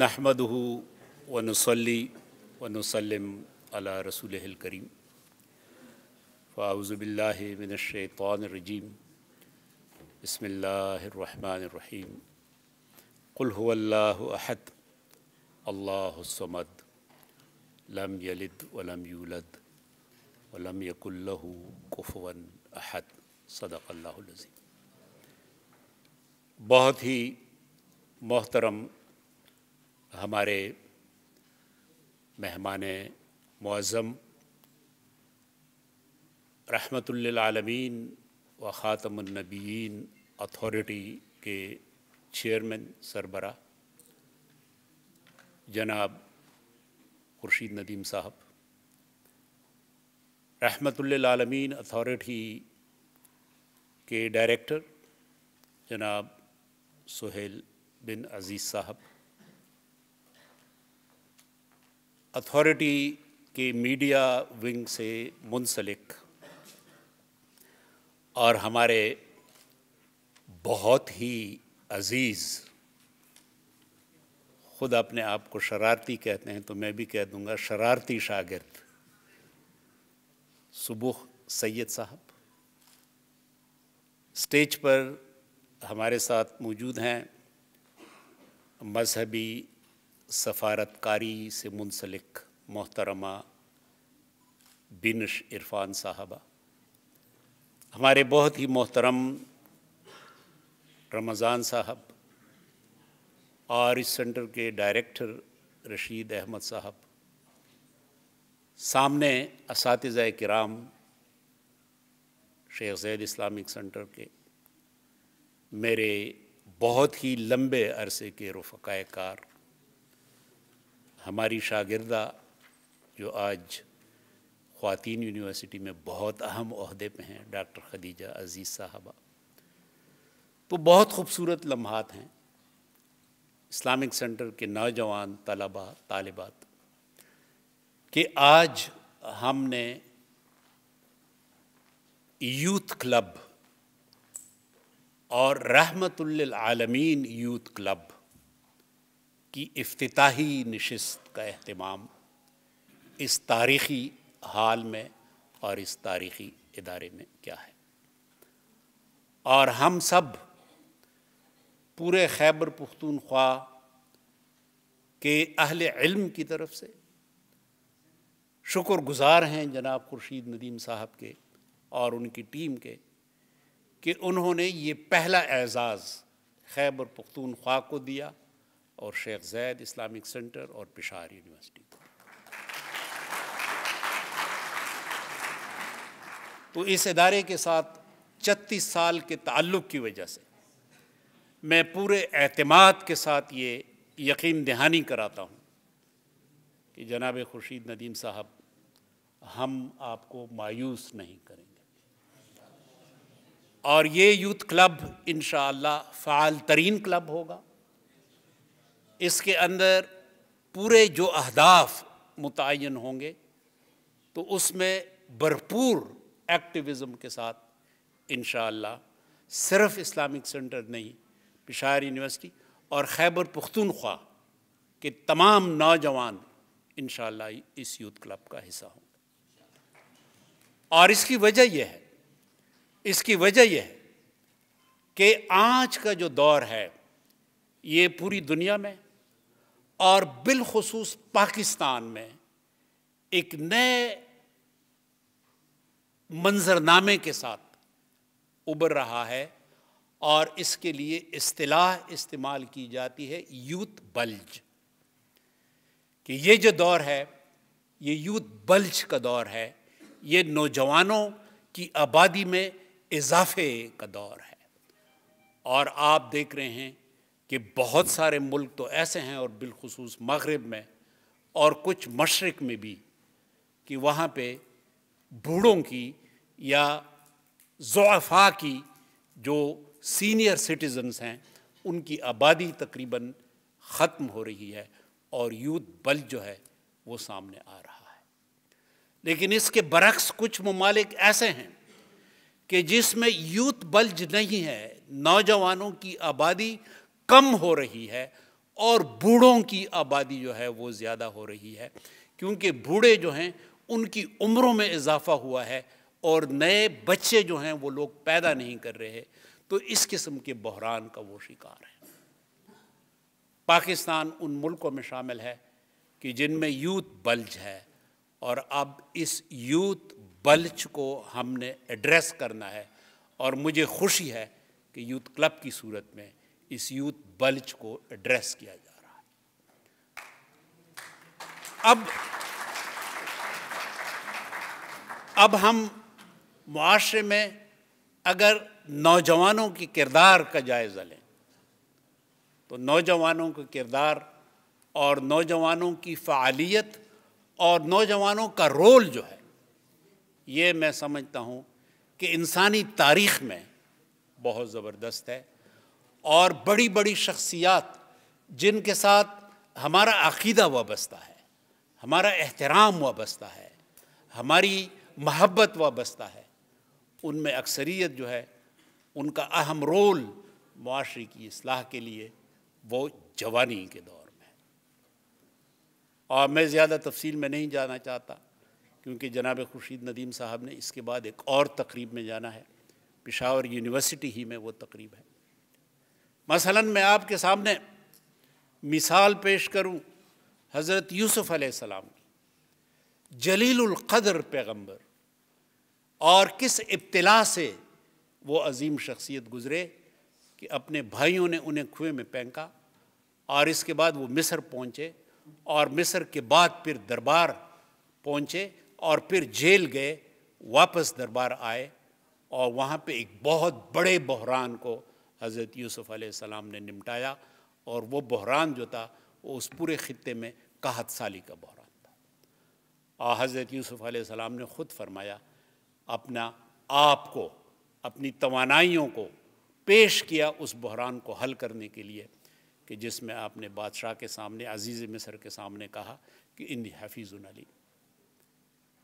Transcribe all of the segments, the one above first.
नहमद वनसली वनसलम अला रसूल करीम फ़ाउज़बिल्लिनशैतरजीम बसमीम कुल्हद अल्लासमद लम यलिद वलम यूलद वलम यकुल्लह अहद सदक़ल्लाज़ीम बहुत ही मोहतरम हमारे मेहमान मुज़म रहमतुल्लामीन व ख़ातमनबीन अथॉरिटी के चेयरमैन सरबरा जनाब खुर्शीद नदीम साहब रहमतुल्लामीन अथॉरिटी के डायरेक्टर जनाब सुहेल बिन अज़ीज़ साहब अथॉरिटी के मीडिया विंग से मुंसलिक और हमारे बहुत ही अजीज़ ख़ुद अपने आप को शरारती कहते हैं तो मैं भी कह दूंगा शरारती शागिर्द सुबह सैयद साहब स्टेज पर हमारे साथ मौजूद हैं मजहबी सफारतकारी से मुंसलिक मोहतरमा बिनश इरफान साहबा हमारे बहुत ही मोहतरम रमज़ान साहब और इस सेंटर के डायरेक्टर रशीद अहमद साहब सामने इस कराम शेख जैद इस्लामिक सेंटर के मेरे बहुत ही लंबे अरसे के रफ़ाय हमारी शागिरदा जो आज ख़वान यूनिवर्सिटी में बहुत अहम अहदे पर हैं डॉक्टर खदीजा अजीज़ साहबा तो बहुत खूबसूरत लम्हात हैं इस्लामिक सेंटर के नौजवान तलबा तालिबात कि आज हमने यूथ क्लब और रहमतुल्ल आलमीन यूथ क्लब की अफ्ताही नशस्त का अहतमाम इस तारीख़ी हाल में और इस तारीख़ी इदारे में क्या है और हम सब पूरे खैबर पुख्तनख्वा के अहल इल्म की तरफ से शुक्रगुज़ार हैं जनाब खुर्शीद नदीम साहब के और उनकी टीम के कि उन्होंने ये पहला एज़ाज़ खैबर पुख्तनख्वा को दिया और शेख जैद इस्लामिक सेंटर और पिशार यूनिवर्सिटी तो इस अदारे के साथ छत्तीस साल के ताल्लुक़ की वजह से मैं पूरे अहतमाद के साथ ये यकीन दहानी कराता हूँ कि जनाब खुर्शीद नदीम साहब हम आपको मायूस नहीं करेंगे और ये यूथ क्लब इन फाल तरीन क्लब होगा इसके अंदर पूरे जो अहदाफ मुतन होंगे तो उसमें भरपूर एक्टिविज़म के साथ इन सिर्फ इस्लामिक सेंटर नहीं पिशार यूनिवर्सिटी और खैबर पुख्तनख्वा के तमाम नौजवान इन इस यूथ क्लब का हिस्सा होंगे और इसकी वजह यह है इसकी वजह यह है कि आज का जो दौर है ये पूरी दुनिया में और बिलखसूस पाकिस्तान में एक नए मंजरनामे के साथ उबर रहा है और इसके लिए अतलाह इस्तेमाल की जाती है यूथ बल्ज कि ये जो दौर है ये यूथ बल्ज का दौर है ये नौजवानों की आबादी में इजाफे का दौर है और आप देख रहे हैं कि बहुत सारे मुल्क तो ऐसे हैं और बिलखसूस मगरब में और कुछ मशरक़ में भी कि वहाँ पे बूढ़ों की या जुआफ़ा की जो सीनियर सिटीजन्स हैं उनकी आबादी तकरीबन ख़त्म हो रही है और यूथ बल जो है वो सामने आ रहा है लेकिन इसके बरक्स कुछ ममालिक ऐसे हैं कि जिसमें यूथ बल्ज नहीं है नौजवानों की आबादी कम हो रही है और बूढ़ों की आबादी जो है वो ज़्यादा हो रही है क्योंकि बूढ़े जो हैं उनकी उम्रों में इजाफा हुआ है और नए बच्चे जो हैं वो लोग पैदा नहीं कर रहे तो इस किस्म के बहरान का वो शिकार है पाकिस्तान उन मुल्कों में शामिल है कि जिनमें यूथ बल्ज है और अब इस यूथ बल्ज को हमने एड्रेस करना है और मुझे खुशी है कि यूथ क्लब की सूरत में इस यूथ बल्च को एड्रेस किया जा रहा है अब अब हम माशरे में अगर नौजवानों के किरदार का जायज़ा लें तो नौजवानों का किरदार और नौजवानों की फ़ालियत और नौजवानों का रोल जो है ये मैं समझता हूँ कि इंसानी तारीख़ में बहुत ज़बरदस्त है और बड़ी बड़ी शख्सियात जिनके साथ हमारा अकीदा वाबस्ता है हमारा एहतराम वाबस्ता है हमारी महब्बत वाबस्ता है उनमें अक्सरियत जो है उनका अहम रोल माशरे की असलाह के लिए वो जवानी के दौर में और मैं ज़्यादा तफसील में नहीं जाना चाहता क्योंकि जनाब खुर्शीद नदीम साहब ने इसके बाद एक और तकरीब में जाना है पिशावर यूनिवर्सिटी ही में वो तकरीब है मसलन मैं आपके सामने मिसाल पेश करूं हज़रत यूसुफ़ अलैहिस्सलाम की जलीलुल्क़दर पैगंबर और किस इब्तला से वो अजीम शख्सियत गुज़रे कि अपने भाइयों ने उन्हें कुएं में फेंका और इसके बाद वो मिस्र पहुँचे और मिस्र के बाद फिर दरबार पहुँचे और फिर जेल गए वापस दरबार आए और वहाँ पे एक बहुत बड़े बहरान को हज़रत यूसुफ़ सलाम ने निमटाया और वो बहरान जो था वो उस पूरे ख़त्े में काहत साली का बहरान था और हज़रत यूसुफ़ सलाम ने ख़ुद फरमाया अपना आप को अपनी तोानाइयों को पेश किया उस बहरान को हल करने के लिए कि जिसमें आपने बादशाह के सामने अजीज़ मिसर के सामने कहा कि इन हफीज़ुन अली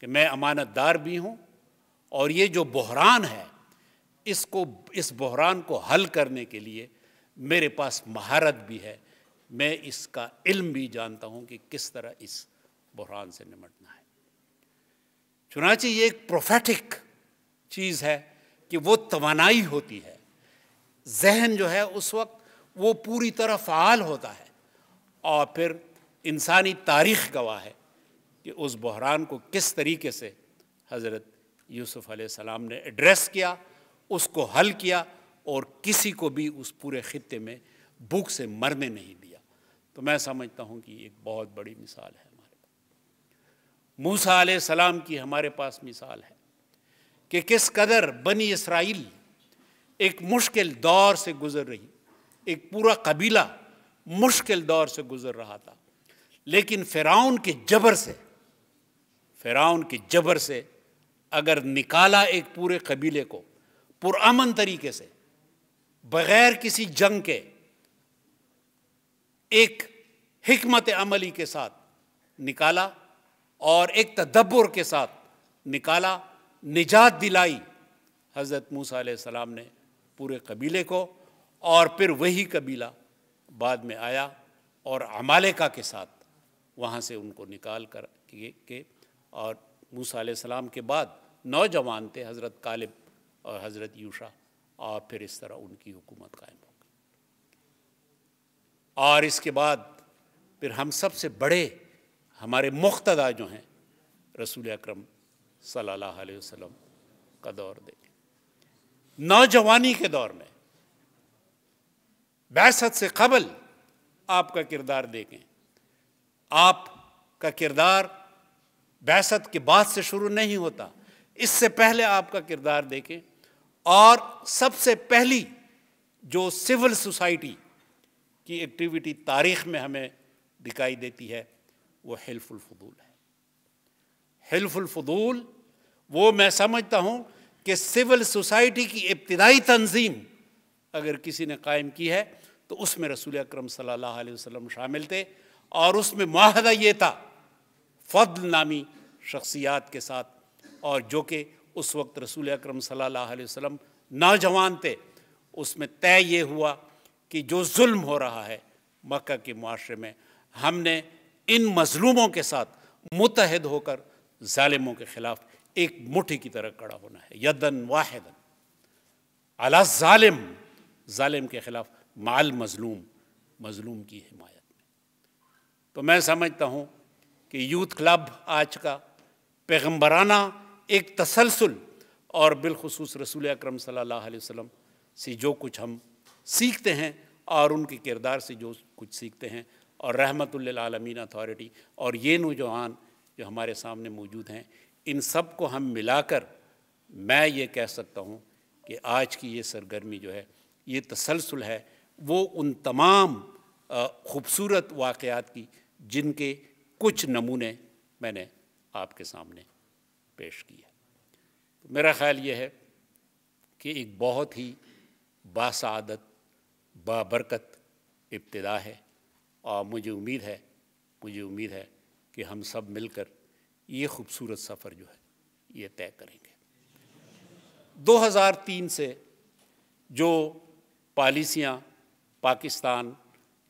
कि मैं अमानतदार भी हूँ और ये जो बहरान है इसको इस बहरान को हल करने के लिए मेरे पास महारत भी है मैं इसका इल्म भी जानता हूँ कि किस तरह इस बहरान से निमटना है चुनाची ये एक प्रोफेटिक चीज़ है कि वो तोानाई होती है जहन जो है उस वक्त वो पूरी तरह फ़ाल होता है और फिर इंसानी तारीख गवाह है कि उस बहरान को किस तरीके से हज़रत यूसुफ़ सलाम ने एड्रेस किया उसको हल किया और किसी को भी उस पूरे ख़त्े में भूख से मरने नहीं दिया तो मैं समझता हूँ कि एक बहुत बड़ी मिसाल है हमारे पास मूसा सलाम की हमारे पास मिसाल है कि किस कदर बनी इसराइल एक मुश्किल दौर से गुज़र रही एक पूरा कबीला मुश्किल दौर से गुज़र रहा था लेकिन फ़िराउन के जबर से फ़िराउन के जबर से अगर निकाला एक पूरे कबीले को पुरान तरीके से बग़ैर किसी जंग के एक हमत अमली के साथ निकाला और एक तदब्बर के साथ निकाला निजात दिलाई हज़रत मूसा सलाम ने पूरे कबीले को और फिर वही कबीला बाद में आया और अमालिका के साथ वहाँ से उनको निकाल कर के और मूसा सलाम के बाद नौजवान थे हज़रत कालिब और हज़रत यूशा और फिर इस तरह उनकी हुकूमत कायम हो गई और इसके बाद फिर हम सब से बड़े हमारे मुख्तदा जो हैं रसूल अक्रम सल्लाम का दौर देखें नौजवानी के दौर में बैसत से कबल आपका किरदार देखें आपका किरदार बैसत के बाद से शुरू नहीं होता इससे पहले आपका किरदार देखें और सबसे पहली जो सिविल सोसाइटी की एक्टिविटी तारीख में हमें दिखाई देती है वो फजूल है फजूल वो मैं समझता हूँ कि सिविल सोसाइटी की इब्तदाई तंजीम अगर किसी ने कायम की है तो उसमें रसूल अक्रम सल्लल्लाहु अलैहि वसल्लम शामिल थे और उसमें माहदा ये था फदल नामी शख्सियात के साथ और जो कि उस वक्त रसूल अक्रम सल्लल्लाहु नौजवान थे उसमें तय ये हुआ कि जो जुल्म हो रहा है मक्का के माशरे में हमने इन मजलूमों के साथ मुतहद होकर ालिमों के ख़िलाफ़ एक मुठ्ठी की तरह कड़ा होना है यदन वाहिदन अला ालिम ालिम के ख़िलाफ़ माल मजलूम मजलूम की हिमायत में तो मैं समझता हूँ कि यूथ क्लब आज का पैगम्बराना एक तसलसल और बिलखसूस रसूल अक्रम सम से जो कुछ हम सीखते हैं और उनके किरदार से जो कुछ सीखते हैं और रहमत रहमतमीन अथॉरिटी और ये नौजवान जो हमारे सामने मौजूद हैं इन सब को हम मिलाकर मैं ये कह सकता हूँ कि आज की ये सरगर्मी जो है ये तसलसल है वो उन तमाम खूबसूरत वाक़ात की जिनके कुछ नमूने मैंने आपके सामने पेश किया तो मेरा ख़्याल ये है कि एक बहुत ही बासादत बाबरकत इब्तदा है और मुझे उम्मीद है मुझे उम्मीद है कि हम सब मिलकर ये खूबसूरत सफ़र जो है ये तय करेंगे 2003 से जो पॉलिसियाँ पाकिस्तान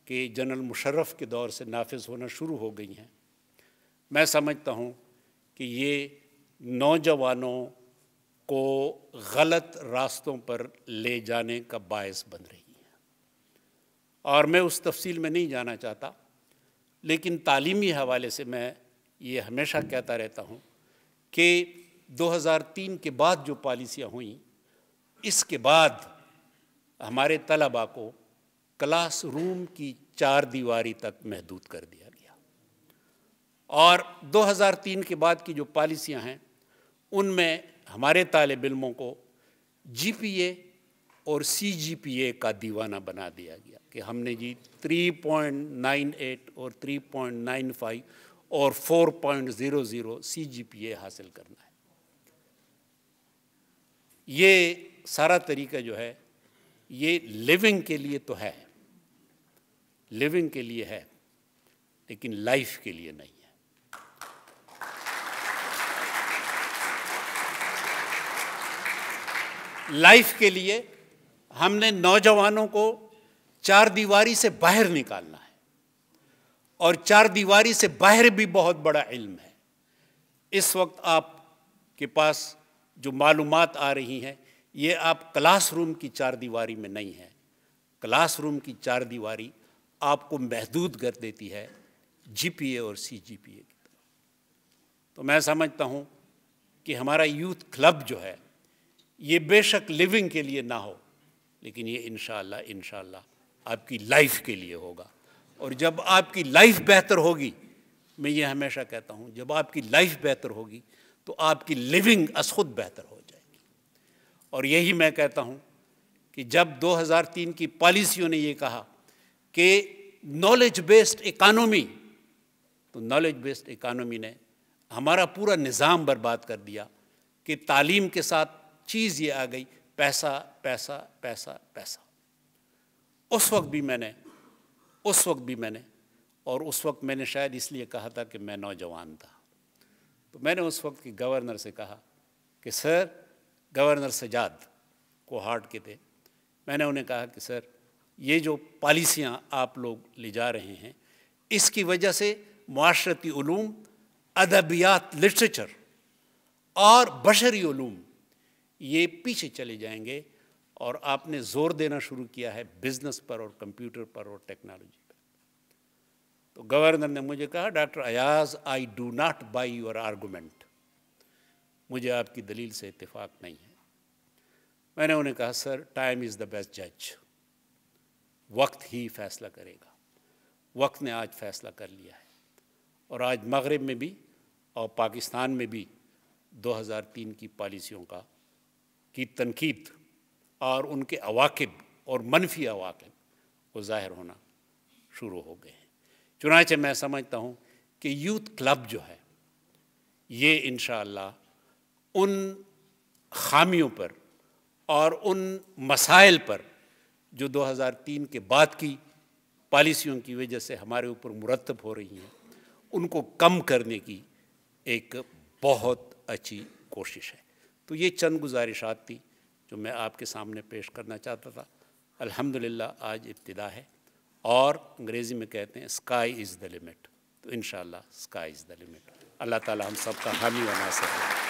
के जनरल मुशर्रफ के दौर से नाफज होना शुरू हो गई हैं मैं समझता हूँ कि ये नौजवानों को गलत रास्तों पर ले जाने का बायस बन रही है और मैं उस तफसील में नहीं जाना चाहता लेकिन तालीमी हवाले से मैं ये हमेशा कहता रहता हूँ कि 2003 के बाद जो पॉलिसियाँ हुई इसके बाद हमारे तलबा को क्लास रूम की चार दीवारी तक महदूद कर दिया गया और 2003 के बाद की जो पॉलिसियाँ हैं उनमें हमारे तालब इलमों को जी पी ए और सी जी पी ए का दीवाना बना दिया गया कि हमने जी 3.98 और 3.95 और 4.00 सी जी पी ए हासिल करना है ये सारा तरीका जो है ये लिविंग के लिए तो है लिविंग के लिए है लेकिन लाइफ के लिए नहीं लाइफ के लिए हमने नौजवानों को चार दीवारी से बाहर निकालना है और चार दीवारी से बाहर भी बहुत बड़ा इल्म है इस वक्त आप के पास जो मालूम आ रही हैं ये आप क्लासरूम की चार दीवारी में नहीं है क्लासरूम की चार दीवारी आपको महदूद कर देती है जीपीए और सीजीपीए की तरफ तो मैं समझता हूँ कि हमारा यूथ क्लब जो है ये बेशक लिविंग के लिए ना हो लेकिन ये इन इनशाला आपकी लाइफ के लिए होगा और जब आपकी लाइफ बेहतर होगी मैं ये हमेशा कहता हूँ जब आपकी लाइफ बेहतर होगी तो आपकी लिविंग अस खुद बेहतर हो जाएगी और यही मैं कहता हूँ कि जब 2003 की पॉलिसियों ने ये कहा कि नॉलेज बेस्ड इकानमी तो नॉलेज बेस्ड इकानमी ने हमारा पूरा निज़ाम बर्बाद कर दिया कि तालीम के साथ चीज़ ये आ गई पैसा पैसा पैसा पैसा उस वक्त भी मैंने उस वक्त भी मैंने और उस वक्त मैंने शायद इसलिए कहा था कि मैं नौजवान था तो मैंने उस वक्त के गवर्नर से कहा कि सर गवर्नर सजाद को हार्ट के थे मैंने उन्हें कहा कि सर ये जो पॉलिसियाँ आप लोग ले जा रहे हैं इसकी वजह से माशरती अदबियात लिटरेचर और बशरी ूम ये पीछे चले जाएंगे और आपने जोर देना शुरू किया है बिजनेस पर और कंप्यूटर पर और टेक्नोलॉजी पर तो गवर्नर ने मुझे कहा doctor Ayaz I do not buy your argument मुझे आपकी दलील से इतफाक नहीं है मैंने उन्हें कहा sir time is the best जज वक्त ही फैसला करेगा वक्त ने आज फैसला कर लिया है और आज मगरब में भी और पाकिस्तान में भी 2003 की पॉलिसियों का की तनकीद और उनके अवाकब और मनफी अवाकब वो ज़ाहिर होना शुरू हो गए हैं चुनाच मैं समझता हूँ कि यूथ क्लब जो है ये इन उन खामियों पर और उन मसाइल पर जो 2003 के बाद की पॉलिसियों की वजह से हमारे ऊपर मुरतब हो रही हैं उनको कम करने की एक बहुत अच्छी कोशिश है तो ये चंद गुजारिशात थी जो मैं आपके सामने पेश करना चाहता था अल्हम्दुलिल्लाह आज इब्तदा है और अंग्रेज़ी में कहते हैं स्काई इज़ द लिमिट तो in sky is the limit अल्लाह ताला हम सब का हामी बना सकें